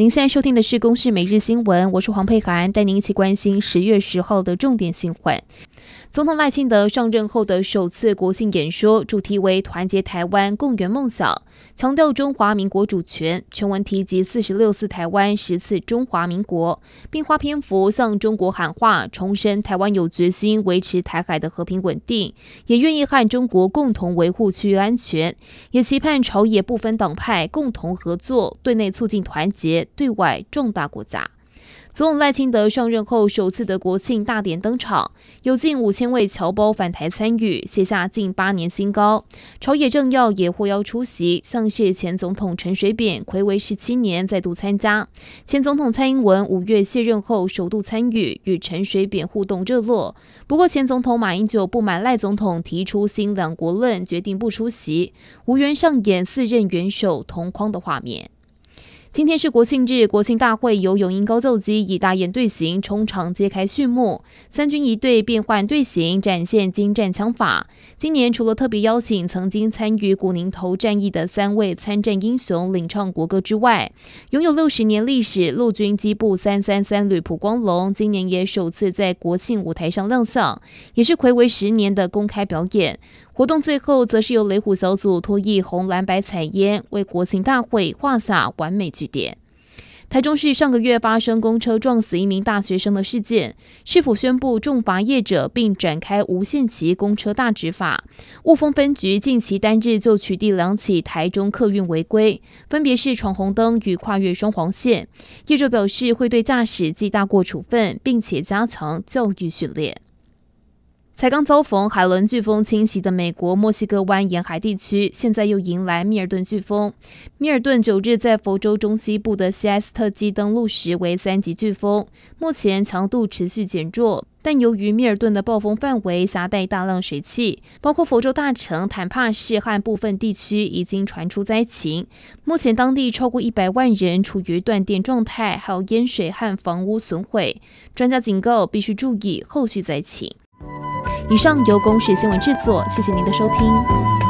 您现在收听的是《公视每日新闻》，我是黄佩涵，带您一起关心十月十号的重点新闻。总统赖清德上任后的首次国庆演说，主题为“团结台湾，共圆梦想”，强调中华民国主权，全文提及四十六次台湾、十次中华民国，并花篇幅向中国喊话，重申台湾有决心维持台海的和平稳定，也愿意和中国共同维护区域安全，也期盼朝野不分党派共同合作，对内促进团结。对外重大国家，总统赖清德上任后首次的国庆大典登场，有近五千位侨胞返台参与，写下近八年新高。朝野政要也获邀出席，像是前总统陈水扁魁为十七年再度参加，前总统蔡英文五月卸任后首度参与，与陈水扁互动热络。不过前总统马英九不满赖总统提出新两国论，决定不出席，无缘上演四任元首同框的画面。今天是国庆日，国庆大会由永英高奏机以大雁队形冲场揭开序幕，三军一队变换队形，展现精湛枪法。今年除了特别邀请曾经参与古宁头战役的三位参战英雄领唱国歌之外，拥有六十年历史陆军机部三三三旅普光龙，今年也首次在国庆舞台上亮相，也是魁违十年的公开表演。活动最后则是由雷虎小组托曳红蓝白彩烟，为国庆大会画下完美句点。台中市上个月发生公车撞死一名大学生的事件，市府宣布重罚业者，并展开无限期公车大执法？雾峰分局近期单日就取缔两起台中客运违规，分别是闯红灯与跨越双黄线。业者表示，会对驾驶记大过处分，并且加强教育训练。才刚遭逢海伦飓风侵袭的美国墨西哥湾沿海地区，现在又迎来密尔顿飓风。密尔顿九日在佛州中西部的西埃斯特基登陆时为三级飓风，目前强度持续减弱。但由于密尔顿的暴风范围夹带大量水汽，包括佛州大城坦帕市和部分地区已经传出灾情。目前当地超过一百万人处于断电状态，还有淹水和房屋损毁。专家警告，必须注意后续灾情。以上由公视新闻制作，谢谢您的收听。